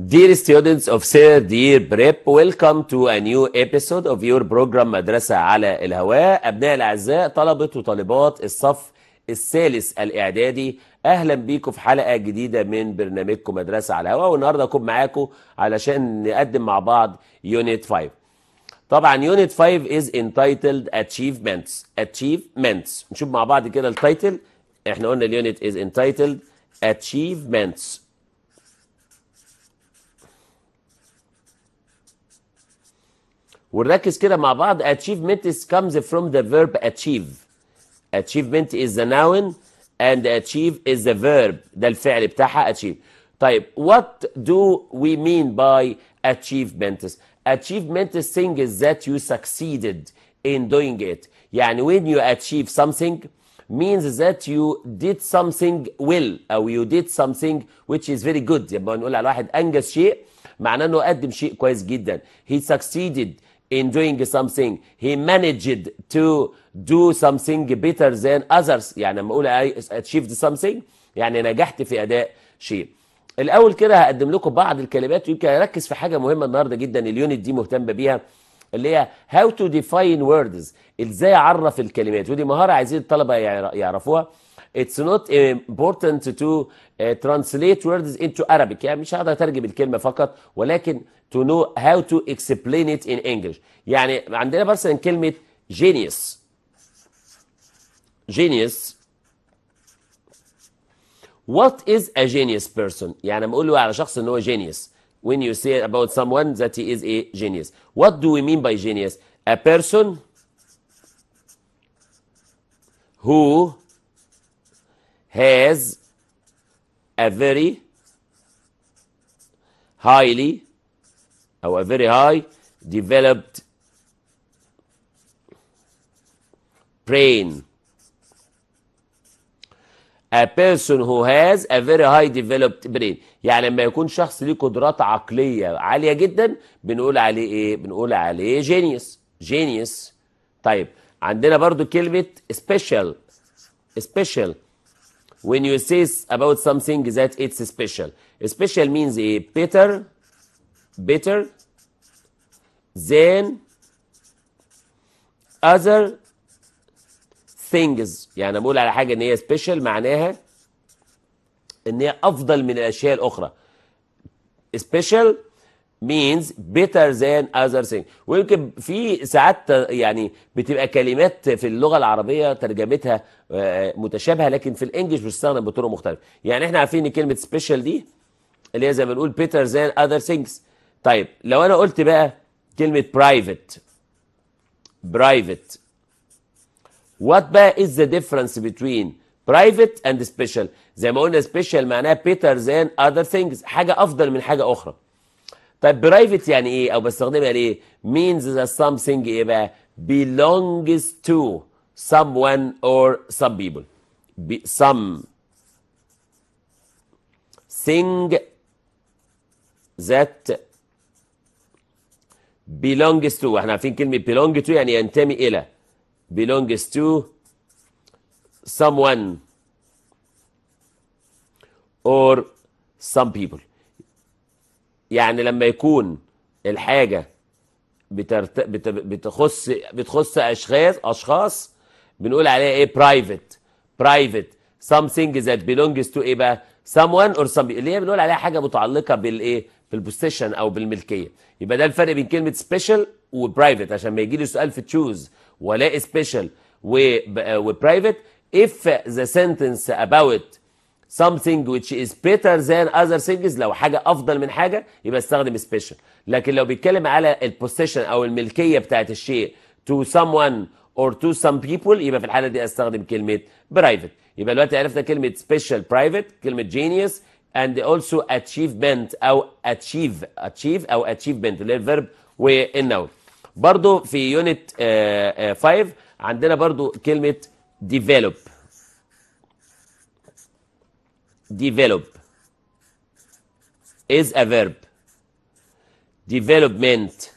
Dear students of third year prep, welcome to a new episode of your program مدرسة على الهواء. أبناء الأعزاء طلبة وطالبات الصف الثالث الإعدادي أهلا بيكم في حلقة جديدة من برنامجكم مدرسة على الهواء والنهاردة أكون معاكم علشان نقدم مع بعض يونت 5. طبعا يونت 5 is entitled achievements achievements نشوف مع بعض كده التايتل احنا قلنا اليونت is entitled achievements ونركز كده مع بعض achievement is comes from the verb achieve achievement is the noun and achieve is the verb ده الفعل بتاعها achieve طيب what do we mean by achievements achievement is things that you succeeded in doing it يعني when you achieve something means that you did something well or you did something which is very good يبقى نقول على واحد انجز شيء معناه انه قدم شيء كويس جدا he succeeded in doing something he managed to do something better than others يعني لما اقول I achieved something يعني نجحت في اداء شيء الاول كده هقدم لكم بعض الكلمات يمكن اركز في حاجه مهمه النهارده جدا اليونت دي مهتمه بيها اللي هي هاو تو ديفاين ووردز ازاي اعرف الكلمات ودي مهاره عايزين الطلبه يعرفوها it's not important to uh, translate words into Arabic يعني مش هقدر اترجم الكلمه فقط ولكن to know how to explain it in English يعني عندنا مثلا كلمه genius genius what is a genius person يعني لما اقول على شخص ان هو genius when you say about someone that he is a genius what do we mean by genius a person who has a very highly أو a very high developed brain a person who has a very high developed brain يعني لما يكون شخص ليه قدرات عقلية عالية جدا بنقول عليه ايه بنقول عليه genius genius طيب عندنا برضو كلمة special special when you say about something that it's special. Special means a better, better than other things يعني بقول على حاجة ان هي special معناها ان هي افضل من الاشياء الاخرى special means better than other things ويمكن في ساعات يعني بتبقى كلمات في اللغه العربيه ترجمتها آه، متشابهه لكن في الانجليش بتستخدم بطرق مختلفه يعني احنا عارفين ان كلمه سبيشال دي اللي هي زي ما بنقول better than other things طيب لو انا قلت بقى كلمه private private what بقى is the difference between private and special زي ما قلنا special معناها better than other things حاجه افضل من حاجه اخرى طيب برايفت يعني ايه او بستخدمها يعني ايه means that something ايه eh, بقى belongs to someone or some people Be some thing that belongs to احنا عارفين كلمة belong to يعني ينتمي إلى belongs to someone or some people يعني لما يكون الحاجه بترت... بت... بتخص بتخص اشخاص اشخاص بنقول عليها ايه برايفت برايفت something that belongs to ايه بقى someone or سم اللي هي بنقول عليها حاجه متعلقه بالايه بالبوستيشن او بالملكيه يبقى ده الفرق بين كلمه سبيشال وبرايفت عشان ما يجي لي سؤال في تشوز ولا سبيشال وبرايفت if the sentence about something which is better than other things لو حاجة أفضل من حاجة يبقى استخدم special لكن لو بيتكلم على البوسيشن أو الملكية بتاعة الشيء to someone or to some people يبقى في الحالة دي استخدم كلمة private يبقى دلوقتي عرفنا كلمة special private كلمة genius and also achievement أو achieve achieve أو achievement اللي هي الفيرب والنون برضو في يونت 5 آه، آه، عندنا برضو كلمة develop develop is a verb development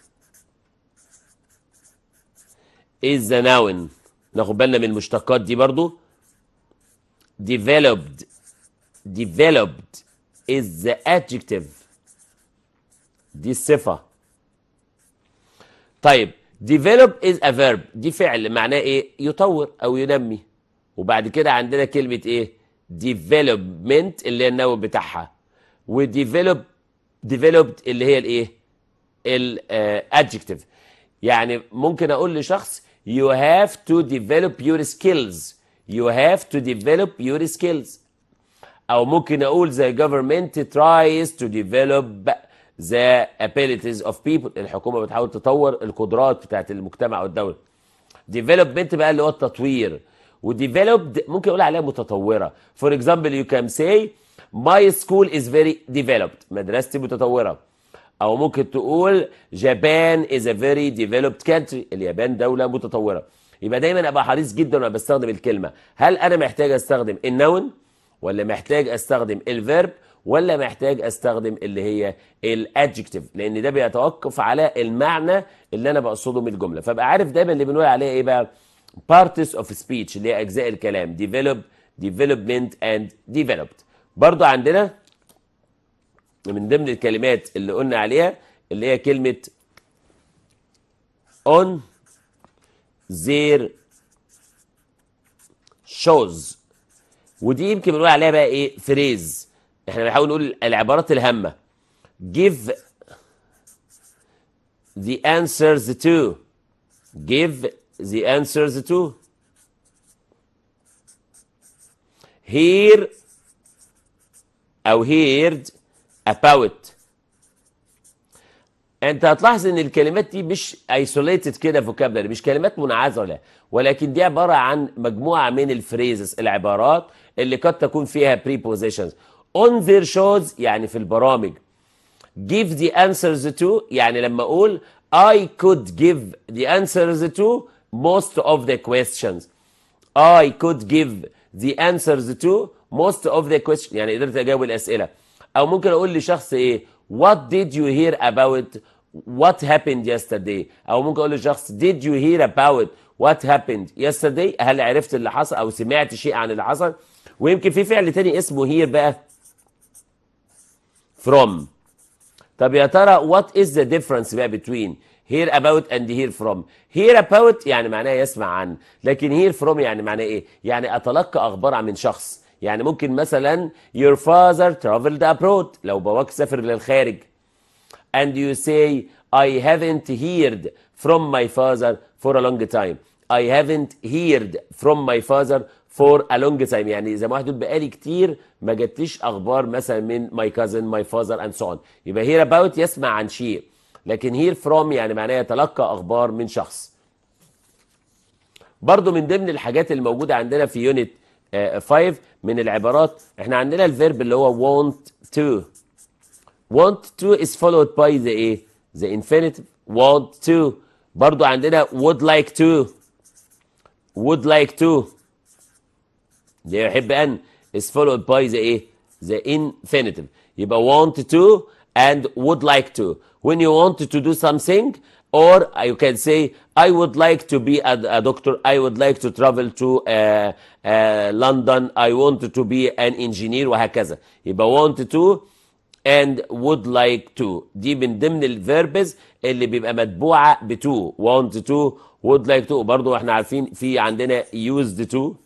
is a noun ناخد بالنا من المشتقات دي برضو developed developed is the adjective دي الصفة طيب develop is a verb دي فعل معناه ايه يطور او ينمي وبعد كده عندنا كلمة ايه ديفلوبمنت اللي هي النوع بتاعها وديفلوب ديفلوبد اللي هي الايه الادجكتيف آه، يعني ممكن اقول لشخص يو هاف تو ديفلوب يور سكيلز يو هاف تو ديفلوب يور سكيلز او ممكن اقول ذا جفرمنت ترايز تو ديفلوب ذا abilities اوف بيبل الحكومه بتحاول تطور القدرات بتاعت المجتمع والدوله ديفلوبمنت بقى اللي هو التطوير وديفلوبد ممكن اقول عليها متطوره فور اكزامبل يو كان سي ماي سكول از فيري ديفلوبد مدرستي متطوره او ممكن تقول جابان از ا فيري ديفلوبد كانتري اليابان دوله متطوره يبقى دايما ابقى حريص جدا وانا بستخدم الكلمه هل انا محتاج استخدم النون ولا محتاج استخدم الفيرب ولا محتاج استخدم اللي هي الادجكتيف لان ده بيتوقف على المعنى اللي انا بقصده من الجمله فابقى عارف دايما اللي بنقول عليه ايه بقى parts of speech اللي هي اجزاء الكلام develop development and developed برضو عندنا من ضمن الكلمات اللي قلنا عليها اللي هي كلمه on their shows ودي يمكن بنقول عليها بقى ايه فريز احنا بنحاول نقول العبارات الهامه give the answers to give the answers to. Hear أو heard about انت هتلاحظ ان الكلمات دي مش isolated كده فوكابلري مش كلمات منعزله ولكن دي عباره عن مجموعه من الفريزز العبارات اللي قد تكون فيها prepositions on their shows يعني في البرامج give the answers to يعني لما اقول I could give the answers to most of the questions I could give the answers to most of the questions يعني قدرت اجاوب الأسئلة او ممكن اقول لشخص ايه what did you hear about what happened yesterday او ممكن اقول لشخص did you hear about what happened yesterday هل عرفت اللي حصل او سمعت شيء عن اللي حصل ويمكن في فعل تاني اسمه here بقى from طب يا ترى what is the difference بقى between هير اباوت اند هير فروم هير اباوت يعني معناه يسمع عن لكن هير فروم يعني معناه ايه يعني اتلقى اخبار من شخص يعني ممكن مثلا your father traveled abroad لو باباك سافر للخارج and you say I haven't heard from my father for a long time I haven't heard from my father for a long time يعني زي ما واحد يقول بقالي كتير ما جاتليش اخبار مثلا من my cousin my father and so on يبقى hear about يسمع عن شيء لكن هير فروم يعني معناه يتلقى اخبار من شخص برضو من ضمن الحاجات الموجودة عندنا في يونت 5 آه، من العبارات احنا عندنا الفيرب اللي هو want to want to is followed by the ايه the infinitive want to برضو عندنا would like to would like to اللي يحب ان is followed by the ايه the infinitive يبقى want to and would like to. When you want to do something, or uh, you can say, I would like to be a, a doctor. I would like to travel to uh, uh, London. I want to be an engineer وهكذا. I want to and would like to. دي من ضمن الفيربز اللي بيبقى متبوعة ب want to, would like to. وبرضه احنا عارفين في عندنا used to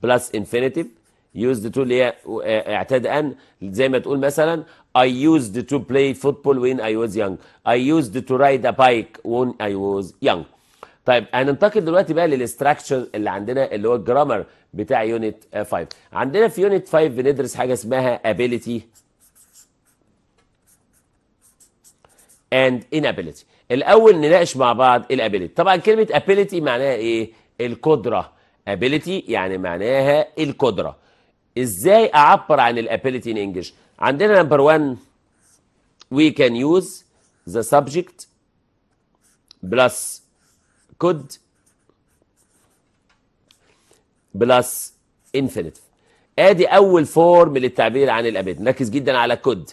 plus infinitive. used to اللي هي اعتاد ان زي ما تقول مثلا I used to play football when I was young. I used to ride a bike when I was young. طيب هننتقل دلوقتي بقى للاستراكشر اللي عندنا اللي هو الجرامر بتاع يونت 5 عندنا في يونت 5 بندرس حاجه اسمها ability and inability الاول نناقش مع بعض الability. طبعا كلمه ability معناها ايه القدره ability يعني معناها القدره ازاي اعبر عن الابيليتي ان انجلش عندنا نمبر 1 وي كان يوز ذا سبجكت بلس كود بلس infinitive ادي اول فورم للتعبير عن الابيليتي نركز جدا على كود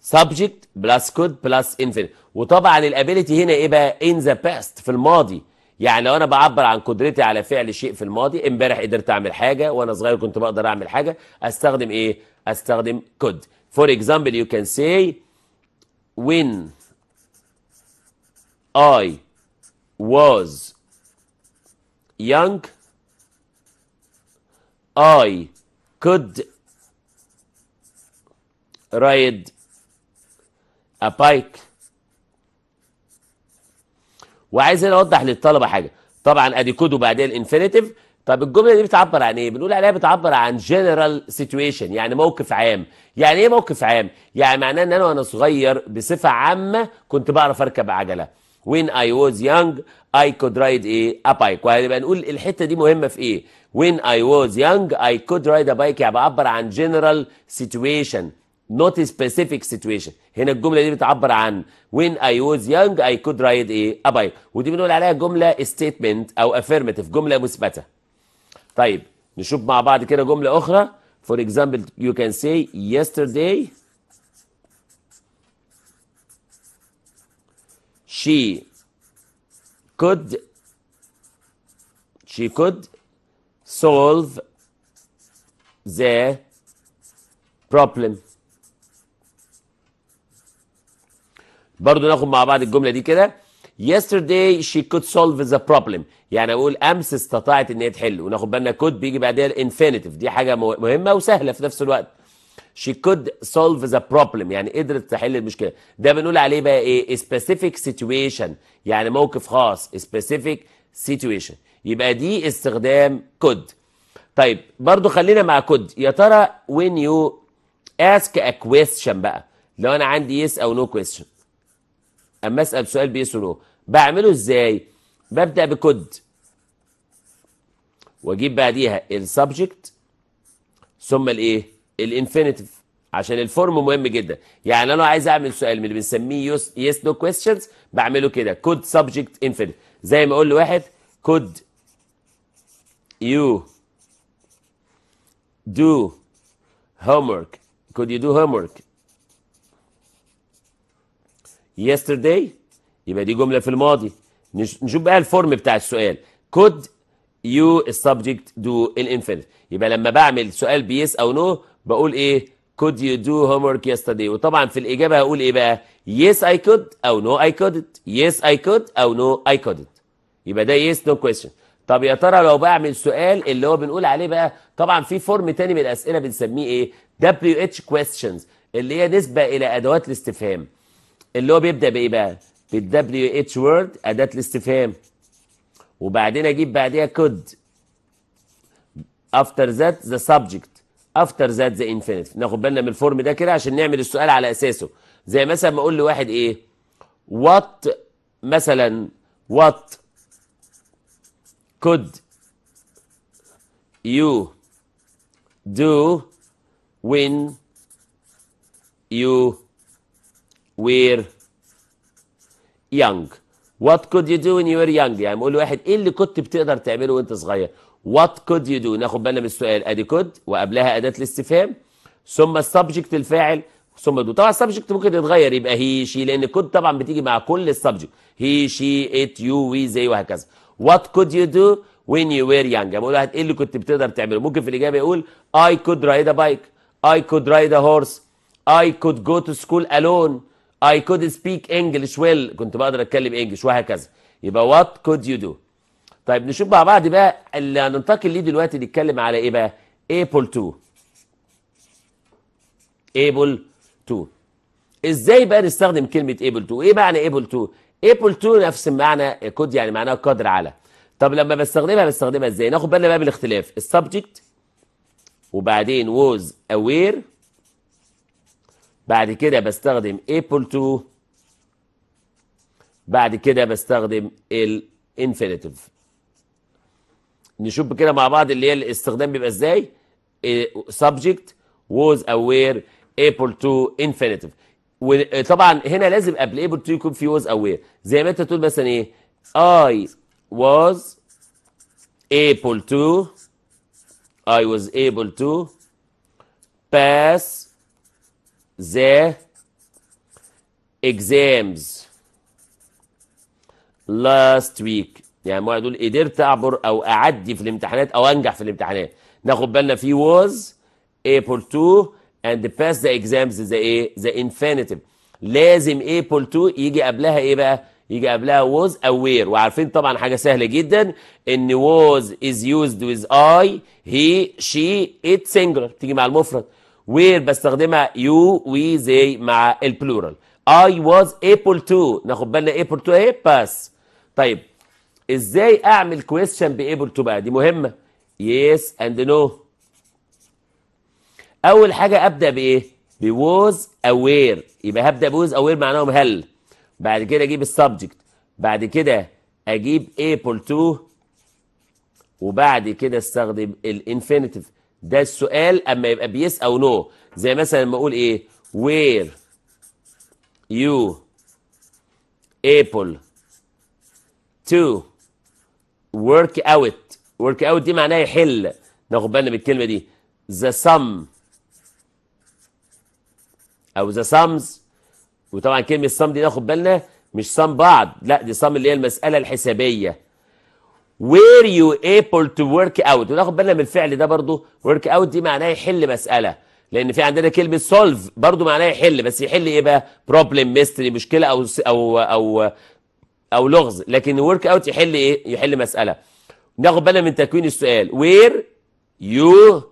سبجكت بلس كود بلس infinitive وطبعا الابيليتي هنا ايه بقى in the past في الماضي يعني لو انا بعبر عن قدرتي على فعل شيء في الماضي امبارح قدرت اعمل حاجه وانا صغير كنت بقدر اعمل حاجه استخدم ايه استخدم كود فور اكزامبل يو كان سي when I was young I could ride a bike وعايز هنا اوضح للطلبه حاجه طبعا ادي كود وبعدين انفينيتيف طب الجمله دي بتعبر عن ايه بنقول عليها بتعبر عن جنرال سيتويشن يعني موقف عام يعني ايه موقف عام يعني معناه ان انا وانا صغير بصفه عامه كنت بعرف اركب عجله when I was young I could ride a, a bike وهنبقى نقول الحتة دي مهمة في ايه when I was young I could ride a bike يعني بعبر عن جنرال سيتويشن not a specific situation هنا الجمله دي بتعبر عن when I was young I could ride a bike ودي بنقول عليها جمله statement او affirmative جمله مثبته طيب نشوف مع بعض كده جمله اخرى for example you can say yesterday she could she could solve the problem برضو ناخد مع بعض الجمله دي كده yesterday she could solve the problem يعني اقول امس استطاعت ان هي تحل وناخد بالنا كود بيجي بعدها الانفينيتيف دي حاجه مهمه وسهله في نفس الوقت she could solve the problem يعني قدرت تحل المشكله ده بنقول عليه بقى ايه specific situation يعني موقف خاص specific situation يبقى دي استخدام could طيب برضو خلينا مع could يا ترى when you ask a question بقى لو انا عندي yes او no question اما اسال سؤال بيس بعمله ازاي ببدا بكود واجيب بعديها السبجكت ثم الايه الانفينيتيف عشان الفورم مهم جدا يعني انا عايز اعمل سؤال من اللي بنسميه يس نو كويستشنز بعمله كده كود سبجكت انفينيت زي ما اقول لواحد كود يو دو هوم كود يو دو هوم yesterday يبقى دي جمله في الماضي نشوف بقى الفورم بتاع السؤال could you subject do الانفينيت يبقى لما بعمل سؤال بيس او نو no بقول ايه could you do homework yesterday وطبعا في الاجابه هقول ايه بقى yes I could او no I couldn't yes I could او no I couldn't يبقى ده yes no question طب يا ترى لو بعمل سؤال اللي هو بنقول عليه بقى طبعا في فورم تاني من الاسئله بنسميه ايه WH questions اللي هي نسبه الى ادوات الاستفهام اللي هو بيبدا بايه بقى؟ بالدبليو اتش وورد اداه الاستفهام وبعدين اجيب بعديها كود افتر ذات ذا سبجكت افتر ذات ذا انفينيت ناخد بالنا من الفورم ده كده عشان نعمل السؤال على اساسه زي مثلا ما اقول لواحد ايه وات مثلا وات كود يو دو وين يو were young what could you do when you were young يعني بقول لواحد ايه اللي كنت بتقدر تعمله وانت صغير what could you do ناخد بالنا من السؤال ادي could وقبلها اداه الاستفهام ثم السبجكت الفاعل ثم دو طبعا السبجكت ممكن يتغير يبقى هي شي لان كود طبعا بتيجي مع كل السبجكت هي شي ات يو وي زي وهكذا وات كود يو دو وين يو وير يانج بقول واحد ايه اللي كنت بتقدر تعمله ممكن في الاجابه يقول اي كود رايد a بايك اي كود رايد a هورس اي كود جو تو سكول الون I could speak English well كنت بقدر اتكلم English وهكذا يبقى what could you do طيب نشوف مع بعض بقى اللي هننتقل ليه دلوقتي نتكلم على ايه بقى able to able to ازاي بقى نستخدم كلمه able to ايه معنى able to able to نفس المعنى could يعني معناه قادر على طب لما بستخدمها بستخدمها ازاي ناخد بالنا بقى بالاختلاف السبجكت وبعدين was aware بعد كده بستخدم able to بعد كده بستخدم الانفينيتيف نشوف كده مع بعض اللي هي الاستخدام بيبقى ازاي إيه، subject was aware able to infinitive وطبعا آه، هنا لازم قبل able to يكون في was aware زي ما انت تقول مثلا ايه I was able to I was able to pass the exams last week يعني ما يقول قدرت اعبر او اعدي في الامتحانات او انجح في الامتحانات ناخد بالنا في was able to and pass the exams the ايه the infinitive لازم able to يجي قبلها ايه بقى يجي قبلها was aware وعارفين طبعا حاجه سهله جدا ان was is used with I he she it singular تيجي مع المفرد وير بستخدمها يو وي زي مع البلورال اي واز able to ناخد بالنا able to اهي بس طيب ازاي اعمل كويستشن بايبل to بقى دي مهمه يس اند نو اول حاجه ابدا بايه بوز اوير يبقى هبدا بوز اوير معناهم هل بعد كده اجيب السبجكت بعد كده اجيب able to وبعد كده استخدم الانفينيتيف ده السؤال اما يبقى بيس او نو زي مثلا لما اقول ايه وير يو ابل تو ورك اوت ورك اوت دي معناها يحل ناخد بالنا من الكلمه دي the sum او the sums وطبعا كلمه sum دي ناخد بالنا مش sum بعض لا دي sum اللي هي المساله الحسابيه وير يو ايبل تو ورك اوت وناخد بالنا من الفعل ده برضه ورك اوت دي معناها يحل مساله لان في عندنا كلمه سولف برضه معناها يحل بس يحل ايه بقى بروبلم ميستري مشكله او او او او لغز لكن ورك اوت يحل ايه يحل مساله ناخد بالنا من تكوين السؤال وير يو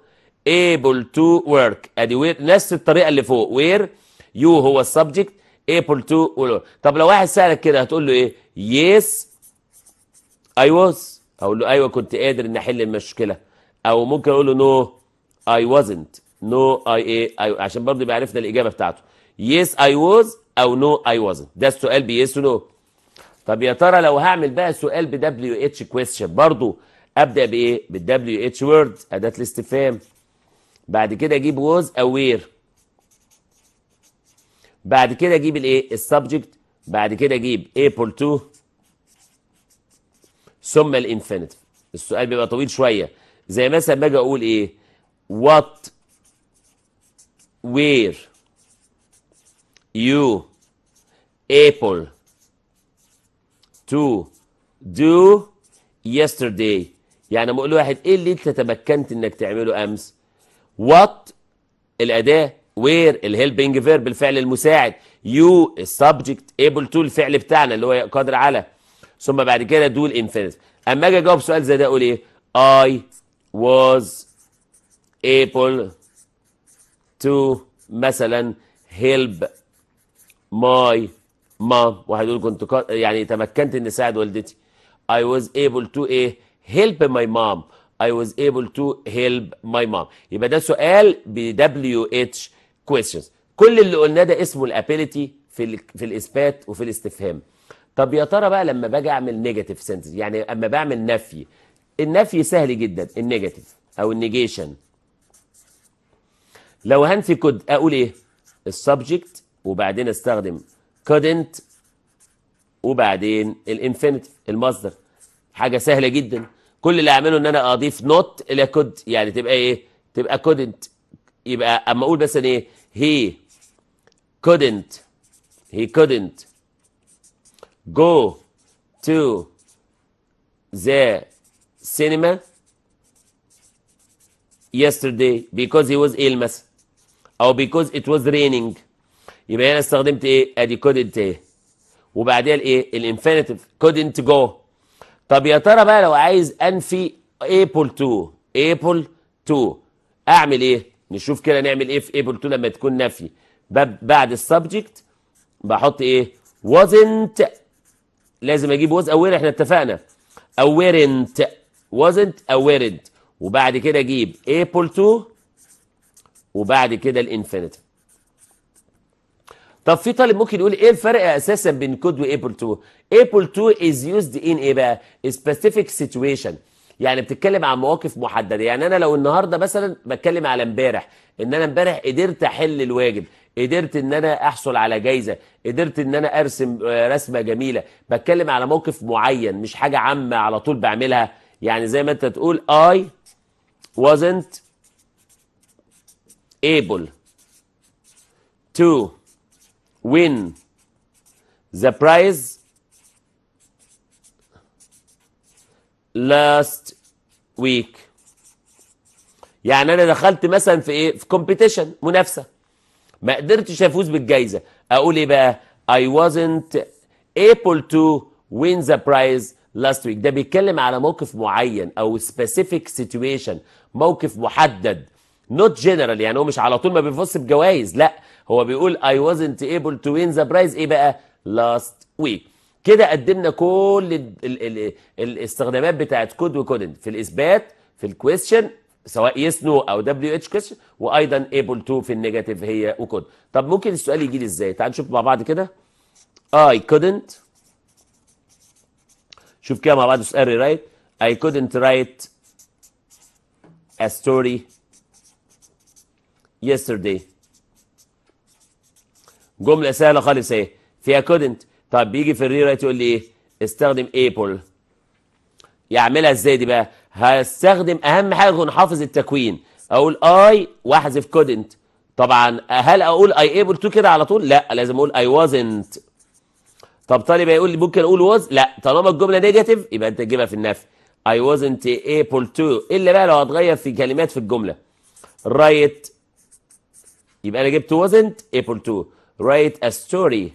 ايبل تو ورك ادي وير نفس الطريقه اللي فوق وير يو هو السبجكت ايبل تو طب لو واحد سالك كده هتقول له ايه yes I was هقول له ايوه كنت قادر ان احل المشكله او ممكن اقول له نو اي وازنت نو اي ايه عشان برضه يبقى عرفنا الاجابه بتاعته يس اي واز او نو اي وازنت ده السؤال بيس نو طب يا ترى لو هعمل بقى ب بدبليو اتش كويستشن برضه ابدا بايه بالدبليو اتش وورد اداه الاستفهام بعد كده اجيب واز اوير بعد كده اجيب الايه السبجكت بعد كده اجيب ايبل تو ثم الانفينيتيف السؤال بيبقى طويل شويه زي مثلا باجي اقول ايه وات وير يو ابل تو دو يسترداي يعني لما اقول لواحد ايه اللي انت تمكنت انك تعمله امس وات الاداه وير الهيلبنج فيرب الفعل المساعد يو السبجكت ايبل تو الفعل بتاعنا اللي هو قادر على ثم بعد كده دول انفينيتيف اما اجي اجاوب سؤال زي ده اقول ايه I was able to مثلا help my mom واحد يقول كنت يعني تمكنت اني اساعد والدتي I was able to ايه help my mom I was able to help my mom يبقى ده سؤال ب WH questions كل اللي قلناه ده اسمه الابيليتي في في الاثبات وفي الاستفهام طب يا ترى بقى لما باجي اعمل نيجاتيف سنتنس يعني اما بعمل نفي النفي سهل جدا النيجاتيف او النيجيشن لو هنفي كود اقول ايه السبجكت وبعدين استخدم كودنت وبعدين الانفينيتيف المصدر حاجه سهله جدا كل اللي اعمله ان انا اضيف نوت الى كود يعني تبقى ايه تبقى كودنت يبقى اما اقول مثلا ايه هي كودنت هي كودنت go to the cinema yesterday because he was ill مثلا او because it was raining يبقى انا استخدمت ايه ادي couldn't ايه وبعديها الايه الانفينيتيف couldn't go طب يا ترى بقى لو عايز انفي ابل تو ابل تو اعمل ايه نشوف كده نعمل ايه في ابل تو لما تكون نفي بعد السبجكت بحط ايه wasn't لازم اجيب واز اوير احنا اتفقنا اويرنت وازنت awared وبعد كده اجيب ايبل تو وبعد كده الانفينيتيف طب في طالب ممكن يقول ايه الفرق اساسا بين كود وايبل تو ايبل تو از يوزد ان ايه بقى سبيسيفيك سيتويشن يعني بتتكلم عن مواقف محدده يعني انا لو النهارده مثلا بتكلم على امبارح ان انا امبارح قدرت احل الواجب قدرت ان انا احصل على جايزه قدرت ان انا ارسم آه، رسمه جميله بتكلم على موقف معين مش حاجه عامه على طول بعملها يعني زي ما انت تقول I wasn't able to win the prize last week يعني انا دخلت مثلا في ايه في كومبيتيشن منافسه ما قدرتش افوز بالجائزه اقول ايه بقى اي wasn't able تو وين ذا برايز لاست ويك ده بيتكلم على موقف معين او سبيسيفيك سيتويشن موقف محدد نوت جنرال يعني هو مش على طول ما بيفوز بجوائز لا هو بيقول اي wasn't able تو وين ذا برايز ايه بقى لاست ويك كده قدمنا كل ال ال ال الاستخدامات بتاعت كود وكودن في الاثبات في الكويستشن سواء يس نو او دبليو اتش كويشن وايضا ايبل تو في النيجاتيف هي وكود طب ممكن السؤال يجي لي ازاي تعال نشوف مع بعض كده I couldn't شوف كده مع بعض السؤال رايت I couldn't write a story yesterday جملة سهلة خالص اهي فيها couldn't طب بيجي في الري رايت يقول لي ايه استخدم able يعملها ازاي دي بقى هستخدم اهم حاجه اكون حافظ التكوين اقول اي واحذف كودنت طبعا هل اقول اي ايبل تو كده على طول لا لازم اقول اي وازنت طب طالب هيقول لي ممكن اقول واز لا طالما الجمله نيجاتيف يبقى انت تجيبها في النفي اي وازنت ايبل تو الا بقى لو هتغير في كلمات في الجمله رايت يبقى انا جبت وازنت ايبل تو رايت ا ستوري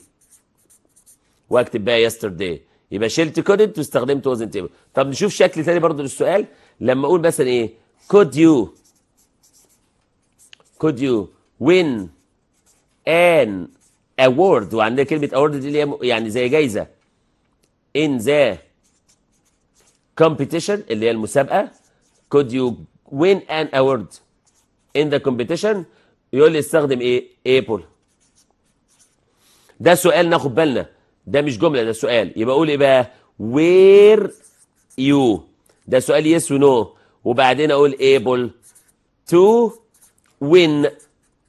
واكتب بقى يسترداي يبقى شلت كودنت واستخدمت وزن تيبل طب نشوف شكل ثاني برضو للسؤال لما اقول مثلا ايه could you could you win ان اوورد وعندنا كلمه اوورد دي اللي هي يعني زي جايزه in the competition اللي هي المسابقه could you win ان اوورد in the competition يقول لي استخدم ايه able ده سؤال ناخد بالنا ده مش جمله ده سؤال يبقى اقول ايه بقى وير يو ده سؤال يس ونو وبعدين اقول able to win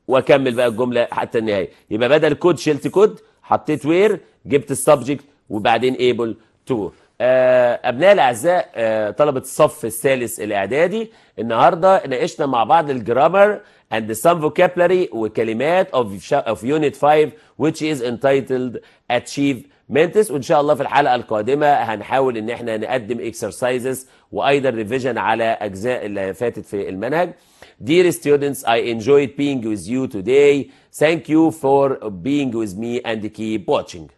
واكمل بقى الجمله حتى النهايه يبقى بدل كود شلت كود حطيت وير جبت السبجكت وبعدين able to أبناء الأعزاء طلبة الصف الثالث الإعدادي النهاردة ناقشنا مع بعض الجرامر and some vocabulary وكلمات of, of unit 5 which is entitled achievements وإن شاء الله في الحلقة القادمة هنحاول إن احنا نقدم exercises وأيضا revision على أجزاء اللي فاتت في المنهج Dear students, I enjoyed being with you today. Thank you for being with me and keep watching.